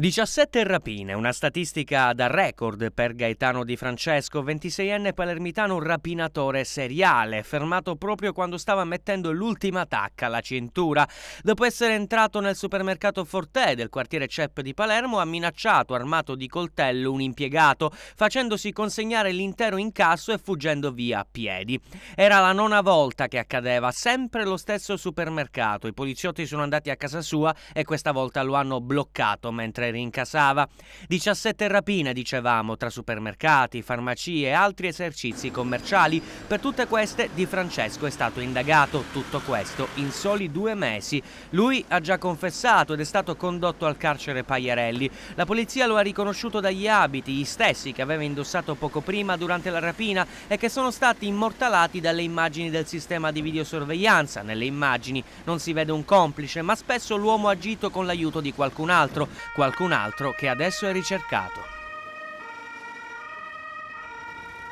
17 rapine, una statistica da record per Gaetano Di Francesco, 26enne palermitano rapinatore seriale, fermato proprio quando stava mettendo l'ultima tacca alla cintura. Dopo essere entrato nel supermercato Fortè del quartiere Cep di Palermo, ha minacciato armato di coltello un impiegato, facendosi consegnare l'intero incasso e fuggendo via a piedi. Era la nona volta che accadeva, sempre lo stesso supermercato. I poliziotti sono andati a casa sua e questa volta lo hanno bloccato mentre mentre rincasava. 17 rapine, dicevamo, tra supermercati, farmacie e altri esercizi commerciali. Per tutte queste Di Francesco è stato indagato, tutto questo in soli due mesi. Lui ha già confessato ed è stato condotto al carcere Pagliarelli. La polizia lo ha riconosciuto dagli abiti, gli stessi che aveva indossato poco prima durante la rapina e che sono stati immortalati dalle immagini del sistema di videosorveglianza. Nelle immagini non si vede un complice, ma spesso l'uomo ha agito con l'aiuto di qualcun altro, qualcuno qualcun altro che adesso è ricercato.